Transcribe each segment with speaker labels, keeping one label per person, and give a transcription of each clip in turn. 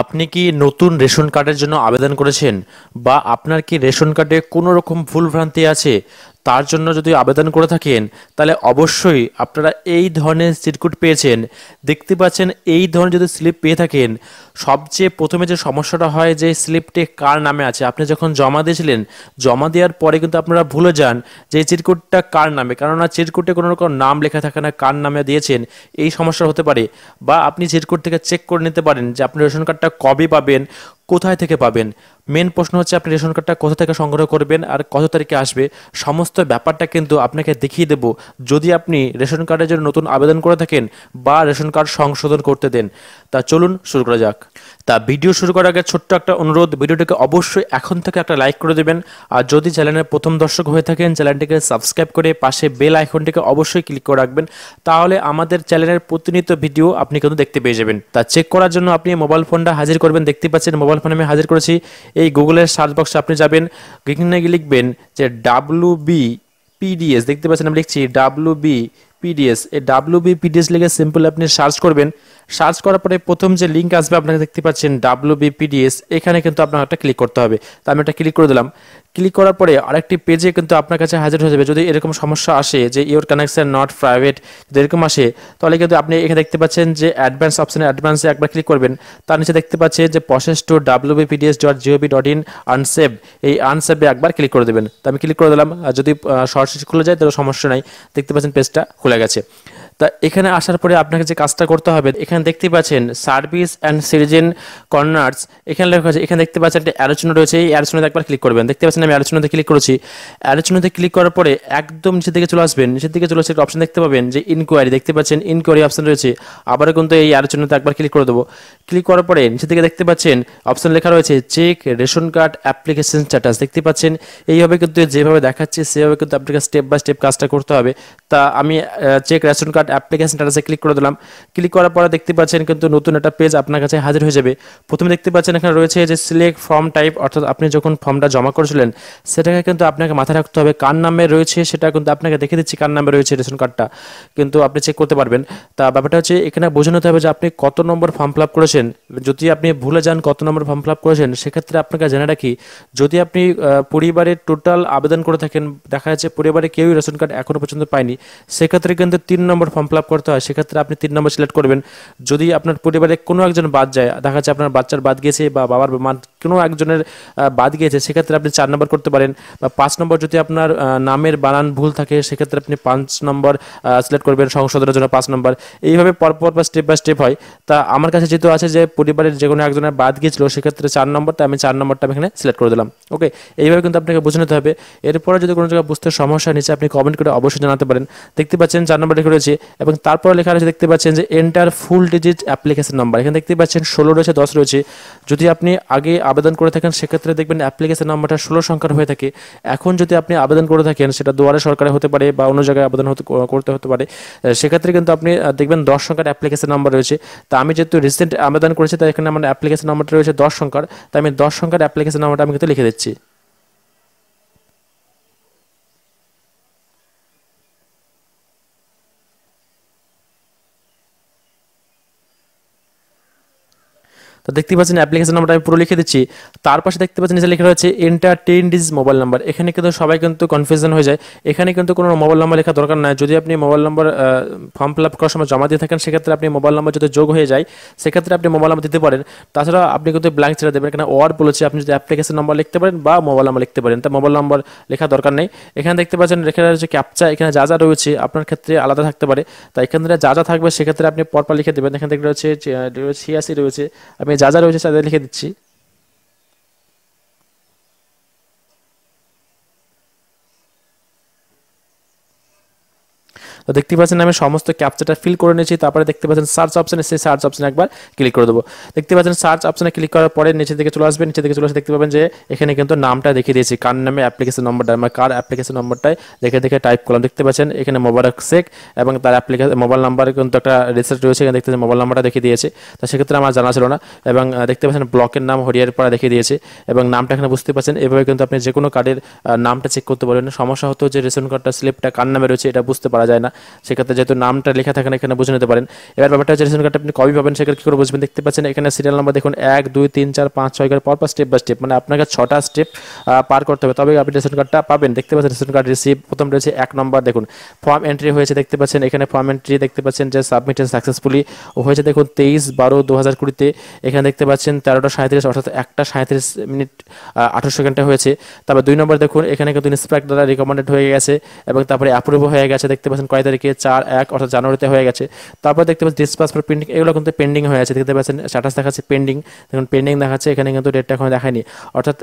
Speaker 1: আপনি কি নতুন রেশন কার্ডের জন্য আবেদন করেছেন বা আপনার কি রেশন কার্ডে কোনো রকম ভুলভ্রান্তি আছে তার জন্য যদি আবেদন করে থাকেন তাহলে অবশ্যই আপনারা এই ধরনের সিটকুট পেয়েছেন দেখতে পাচ্ছেন এই ধরনের যদি স্লিপ পেয়ে থাকেন সবচেয়ে প্রথমে যে সমস্যাটা হয় যে স্লিপটি কার নামে আছে আপনি যখন জমা দিয়েছিলেন জমা দেওয়ার পরে কিন্তু আপনারা ভুলে যান যে চিরকুটটা কার নামে কেননা চিরকুটে কোনো রকম নাম লেখা থাকে না কার নামে দিয়েছেন এই সমস্যা হতে পারে বা আপনি চিরকুট থেকে চেক করে নিতে পারেন যে আপনি রেশন কার্ডটা কবে পাবেন কোথায় থেকে পাবেন মেন প্রশ্ন হচ্ছে আপনি রেশন কার্ডটা কোথা থেকে সংগ্রহ করবেন আর কত তারিখে আসবে সমস্ত ব্যাপারটা কিন্তু আপনাকে দেখিয়ে দেব যদি আপনি রেশন কার্ডের জন্য নতুন আবেদন করে থাকেন বা রেশন কার্ড সংশোধন করতে দেন তা চলুন শুরু করা যাক তা ভিডিও শুরু করার আগে ছোট্ট একটা অনুরোধ ভিডিওটিকে অবশ্যই এখন থেকে একটা লাইক করে দেবেন আর যদি চ্যানেলের প্রথম দর্শক হয়ে থাকেন চ্যানেলটিকে সাবস্ক্রাইব করে পাশে বেল আইকনটিকে অবশ্যই ক্লিক করে রাখবেন তাহলে আমাদের চ্যানেলের প্রতিনিয়ত ভিডিও আপনি কিন্তু দেখতে পেয়ে যাবেন তা চেক করার জন্য আপনি মোবাইল ফোনটা হাজির করবেন দেখতে পাচ্ছেন মোবাইল পারফর্মে আমি হাজির করেছি এই গুগলের সার্চ বক্সে আপনি যাবেন এখানে গিয়ে লিখবেন যে ডাব্লু বি পিডিএস দেখতে পাচ্ছেন আমি লিখছি ডাব্লু বি পিডিএস এই ডাব্লু বি পিডিএস লিখে সিম্পল আপনি সার্চ করবেন সার্চ করার পরে প্রথম যে লিঙ্ক আসবে আপনাকে দেখতে পাচ্ছেন ডাব্লু বিপিডিএস এখানে কিন্তু আপনার একটা ক্লিক করতে হবে তো আমি একটা ক্লিক করে দিলাম ক্লিক করার পরে আরেকটি পেজে কিন্তু আপনার কাছে হাজির হয়ে যাবে যদি এরকম সমস্যা আসে যে ইওর কানেকশন নট প্রাইভেট যদি এরকম আসে তাহলে কিন্তু আপনি এখানে দেখতে পাচ্ছেন যে অ্যাডভান্স অপশানে অ্যাডভান্সে একবার ক্লিক করবেন তার নিচে দেখতে পাচ্ছে যে process to W BPDS dot gov dot in আনসেভ এই আনসেভে একবার ক্লিক করে দেবেন তো আমি ক্লিক করে দিলাম যদি সরাসরি খুলে যায় তাহলে সমস্যা নাই দেখতে পাচ্ছেন পেজটা খুলে গেছে তা এখানে আসার পরে আপনাকে যে কাজটা করতে হবে এখানে দেখতে পাচ্ছেন সার্ভিস অ্যান্ড সিটিজেন কর্নার্স এখানে লেখা আছে এখানে দেখতে পাচ্ছেন একটা অ্যালোচনা রয়েছে এই অ্যালোচনাতে একবার ক্লিক করবেন দেখতে পাচ্ছেন আমি অ্যালোচনাতে ক্লিক করেছি অ্যালোচনাতে ক্লিক করার পরে একদম নিচের দিকে চলে আসবেন নিচের দিকে চলে আসে একটা অপশন দেখতে পাবেন যে ইনকোয়ারি দেখতে পাচ্ছেন ইনকোয়ারি অপশন রয়েছে আবারও কিন্তু এই অ্যালোচনাতে একবার ক্লিক করে দেবো ক্লিক করার পরে নিচের দিকে দেখতে পাচ্ছেন অপশন লেখা রয়েছে check ration card application status দেখতে পাচ্ছেন এইভাবে কিন্তু যেভাবে দেখাচ্ছে সেভাবে কিন্তু আপনাকে স্টেপ বাই স্টেপ কাজটা করতে হবে তা আমি চেক রেশন কার্ড অ্যাপ্লিকেশন স্ট্যাটাসে ক্লিক করে দিলাম ক্লিক করার পরে দেখতে পাচ্ছেন কিন্তু নতুন একটা পেজ আপনার কাছে হাজির হয়ে যাবে প্রথমে দেখতে পাচ্ছেন এখানে রয়েছে যে সিলেক্ট ফর্ম টাইপ অর্থাৎ আপনি যখন ফর্মটা জমা করেছিলেন সেটাকে কিন্তু আপনাকে মাথায় রাখতে হবে কার নামে রয়েছে সেটা কিন্তু আপনাকে দেখে দিচ্ছি কার নামে রয়েছে রেশন কার্ডটা কিন্তু আপনি চেক করতে পারবেন তা ব্যাপারটা হচ্ছে এখানে বোঝানো হবে যে আপনি কত নম্বর ফর্ম ফিল আপ করেছেন যদি আপনি ভুলে যান কত নম্বর ফর্ম ফিল আপ করেছেন সেক্ষেত্রে আপনাকে জেনে রাখি যদি আপনি পরিবারের টোটাল আবেদন করে থাকেন দেখা যাচ্ছে পরিবারে কেউই রেশন কার্ড এখনও পর্যন্ত পায়নি সেক্ষেত্রে কিন্তু তিন নম্বর ফর্ম ফর্ম ফিল করতে হয় সেক্ষেত্রে আপনি তিন নম্বর সিলেক্ট করবেন যদি আপনার পরিবারে কোনো একজন বাদ যায় দেখা যাচ্ছে আপনার বাচ্চার বাদ গিয়েছে বা বাবার কোনো একজনের বাদ গিয়েছে সেক্ষেত্রে আপনি চার নম্বর করতে পারেন বা পাঁচ নম্বর যদি আপনার নামের বানান ভুল থাকে সেক্ষেত্রে আপনি পাঁচ নম্বর সিলেক্ট করবেন সংশোধনের জন্য পাঁচ নম্বর এইভাবে পরপর বা স্টেপ বাই স্টেপ হয় তা আমার কাছে যেহেতু আছে যে পরিবারের যে কোনো একজনের বাদ গিয়েছিল সেক্ষেত্রে চার নম্বরটা আমি চার নম্বরটা আমি এখানে সিলেক্ট করে দিলাম ওকে এইভাবে কিন্তু আপনাকে বুঝে নিতে হবে এরপরে যদি কোনো জায়গায় বুঝতে সমস্যা নিচ্ছে আপনি কমেন্ট করে অবশ্যই জানাতে পারেন দেখতে পাচ্ছেন চার নম্বর লিখে রয়েছে এবং তারপরে লেখা রয়েছে দেখতে পাচ্ছেন যে enter full digit application number এখানে দেখতে পাচ্ছেন ষোলো রয়েছে দশ রয়েছে যদি আপনি আগে আবেদন করে থাকেন সেক্ষেত্রে দেখবেন অ্যাপ্লিকেশন নাম্বারটা ষোলো সংখ্যার হয়ে থাকে এখন যদি আপনি আবেদন করে থাকেন সেটা দুয়ারে সরকারে হতে পারে বা অন্য জায়গায় আবেদন হতে করতে হতে পারে সেক্ষেত্রে কিন্তু আপনি দেখবেন দশ সংখ্যার অ্যাপ্লিকেশন নাম্বার রয়েছে তা আমি যেহেতু রিসেন্ট আবেদন করেছি তাই এখানে আমার অ্যাপ্লিকেশন নাম্বারটা রয়েছে দশ সংখ্যার তাই আমি দশ সংখ্যার অ্যাপ্লিকেশন নাম্বারটা আমি কিন্তু লিখে দিচ্ছি তো দেখতে পাচ্ছেন অ্যাপ্লিকেশন নাম্বারটা আমি পুরো লিখে দিচ্ছি তার পাশে দেখতে পাচ্ছেন নিচে লেখা রয়েছে এন্টার ডিজ মোবাইল নাম্বার এখানে কিন্তু সবাই কিন্তু কনফিউশন হয়ে যায় এখানে কিন্তু কোনো মোবাইল নাম্বার লেখা দরকার নাই যদি আপনি mobile number form fill up করার সময় জমা দিয়ে থাকেন সেক্ষেত্রে আপনি মোবাইল নাম্বার যদি যোগ হয়ে যায় সেক্ষেত্রে আপনি মোবাইল নাম্বার দিতে পারেন তাছাড়া আপনি কিন্তু ব্ল্যাঙ্ক ছেড়ে দেবেন কেন ওয়ার্ড বলেছে আপনি যদি অ্যাপ্লিকেশন নাম্বার লিখতে পারেন বা মোবাইল নাম্বার লিখতে পারেন তা মোবাইল নাম্বার লেখা দরকার নেই এখানে দেখতে পাচ্ছেন লেখা রয়েছে ক্যাপচা এখানে যা যা রয়েছে আপনার ক্ষেত্রে আলাদা থাকতে পারে তাই এখানে যা যা থাকবে সেক্ষেত্রে আপনি পরপর লিখে দেবেন এখানে দেখতে রয়েছে ছিয়াশি রয়েছে আমি যা যা রয়েছে তাদের লিখে দিচ্ছি তো দেখতে পাচ্ছেন আমি সমস্ত ক্যাপচাটা ফিল করে নিয়েছি তারপরে দেখতে পাচ্ছেন সার্চ অপশানে সেই সার্চ অপশানে একবার ক্লিক করে দেবো দেখতে পাচ্ছেন সার্চ অপশানে ক্লিক করার পরে নিচে থেকে চলে আসবে নিচে থেকে চলে আসে দেখতে পাবেন যে এখানে কিন্তু নামটা দেখিয়ে দিয়েছি কার নামে অ্যাপ্লিকেশন নম্বরটা আমার কার অ্যাপ্লিকেশন নম্বরটাই দেখে দেখে টাইপ করলাম দেখতে পাচ্ছেন এখানে মোবারক শেখ এবং তার অ্যাপ্লিকেশন মোবাইল নাম্বারে কিন্তু একটা রেজিস্টার রয়েছে এখানে দেখতে পাচ্ছেন মোবাইল নাম্বারটা দেখিয়ে দিয়েছে তো সেক্ষেত্রে আমার জানা ছিল না এবং দেখতে পাচ্ছেন ব্লকের নাম হরিয়ারপাড়া দেখিয়ে দিয়েছে এবং নামটা এখানে বুঝতে পারছেন এভাবে কিন্তু আপনি যে কোনো কার্ডের নামটা চেক করতে পারবেন সমস্যা হতো যে রেশন কার্ডটা স্লিপটা কার নামে রয়েছে এটা বুঝতে পারা যায় না সেক্ষেত্রে যেহেতু নামটা লেখা থাকে না এখানে বুঝে নিতে পারেন এবার ব্যাপারটা হচ্ছে রেশন কার্ডটা আপনি কবে পাবেন সেখানে কী করে বুঝবেন দেখতে পাচ্ছেন এখানে সিরিয়াল নাম্বার দেখুন এক দুই তিন চার পাঁচ ছয় করে পরপর স্টেপ বাই স্টেপ মানে আপনাকে ছটা স্টেপ পার করতে হবে তবে আপনি রেশন কার্ডটা পাবেন দেখতে পাচ্ছেন রেশন কার্ড রিসিভ প্রথম রয়েছে এক নম্বর দেখুন ফর্ম এন্ট্রি হয়েছে দেখতে পাচ্ছেন এখানে ফর্ম এন্ট্রি দেখতে পাচ্ছেন যে সাবমিটেড সাকসেসফুলি হয়েছে দেখুন তেইশ বারো দু হাজার কুড়িতে এখানে দেখতে পাচ্ছেন তেরোটা সাঁত্রিশ অর্থাৎ একটা সাঁত্রিশ মিনিট আঠারোশো ঘন্টা হয়েছে তারপর দুই নম্বর দেখুন এখানে কিন্তু ইন্সপেক্ট দ্বারা রিকমেন্ডেড হয়ে গেছে এবং তারপরে অ্যাপ্রুভ হয়ে গেছে দেখতে পাচ্ছেন কয়েক তারিখে চার এক অর্থাৎ জানুয়ারিতে হয়ে গেছে তারপর দেখতে পাচ্ছি ডিস পাসপোর্ট প্রিন্টিং এগুলো কিন্তু পেন্ডিং হয়ে আছে দেখতে পাচ্ছেন স্ট্যাটাস দেখাচ্ছে পেন্ডিং দেখুন পেন্ডিং দেখাচ্ছে এখানে কিন্তু ডেটটা এখন দেখায়নি অর্থাৎ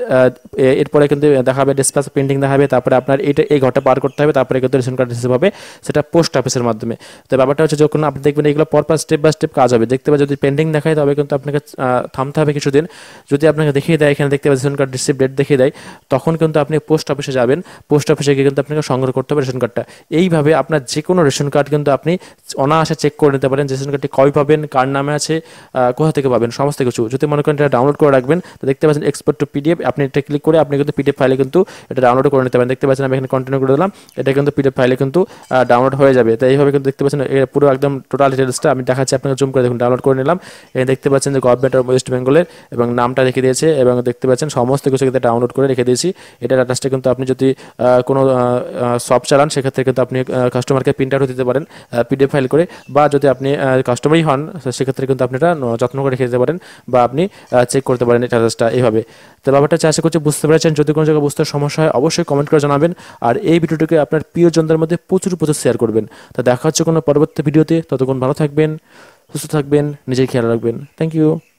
Speaker 1: এরপরে কিন্তু দেখাবে ডিসপাস পেন্ডিং দেখাবে তারপরে আপনার এটা এই ঘরটা পার করতে হবে তারপরে কিন্তু রেশন কার্ড রিসিভ হবে সেটা পোস্ট অফিসের মাধ্যমে তো ব্যাপারটা হচ্ছে যখন আপনি দেখবেন এগুলো পর পর স্টেপ বাই স্টেপ কাজ হবে দেখতে পাবেন যদি পেন্ডিং দেখায় তবে কিন্তু আপনাকে থামতে হবে কিছুদিন যদি আপনাকে দেখিয়ে দেয় এখানে দেখতে পাবেন রেশন কার্ড রিসিভ ডেট দেখিয়ে দেয় তখন কিন্তু আপনি পোস্ট অফিসে যাবেন পোস্ট অফিসে গিয়ে কিন্তু আপনাকে সংগ্রহ করতে হবে রেশন কার্ডটা এইভাবে আপনার যে কোনো কোনো রেশন কার্ড কিন্তু আপনি অনায়াসে চেক করে নিতে পারেন রেশন কার্ডটি কবে পাবেন কার নামে আছে কোথা থেকে পাবেন সমস্ত কিছু যদি মনে করেন এটা ডাউনলোড করে রাখবেন তো দেখতে পাচ্ছেন এক্সপোর্ট টু পিডিএফ আপনি এটা ক্লিক করে আপনি কিন্তু পিডিএফ ফাইলে কিন্তু এটা ডাউনলোড করে নিতে পারেন দেখতে পাচ্ছেন আমি এখানে কন্টিনিউ করে দিলাম এটা কিন্তু পিডিএফ ফাইলে কিন্তু ডাউনলোড হয়ে যাবে তো এইভাবে কিন্তু দেখতে পাচ্ছেন পুরো একদম টোটাল ডিটেলসটা আমি দেখাচ্ছি আপনাকে জুম করে দেখুন ডাউনলোড করে নিলাম দেখতে পাচ্ছেন যে গভর্নমেন্ট অফ ওয়েস্ট বেঙ্গলের এবং নামটা রেখে দিয়েছে এবং দেখতে পাচ্ছেন সমস্ত কিছু কিন্তু ডাউনলোড করে রেখে দিয়েছি এটা ডাটাসটা কিন্তু আপনি যদি কোনো সব চালান সেক্ষেত্রে কিন্তু আপনি কাস্টমারকে প্রিন্ট আউটও দিতে পারেন পিডিএফ ফাইল করে বা যদি আপনি কাস্টমারই হন সেক্ষেত্রে কিন্তু আপনি এটা যত্ন করে রেখে দিতে পারেন বা আপনি চেক করতে পারেন এই চার্জেসটা এইভাবে তো ব্যাপারটা আশা করছে বুঝতে পেরেছেন যদি কোনো জায়গায় বুঝতে সমস্যা হয় অবশ্যই কমেন্ট করে জানাবেন আর এই ভিডিওটিকে আপনার প্রিয়জনদের মধ্যে প্রচুর প্রচুর শেয়ার করবেন তা দেখা হচ্ছে কোনো পরবর্তী ভিডিওতে ততক্ষণ ভালো থাকবেন সুস্থ থাকবেন নিজের খেয়াল রাখবেন থ্যাংক ইউ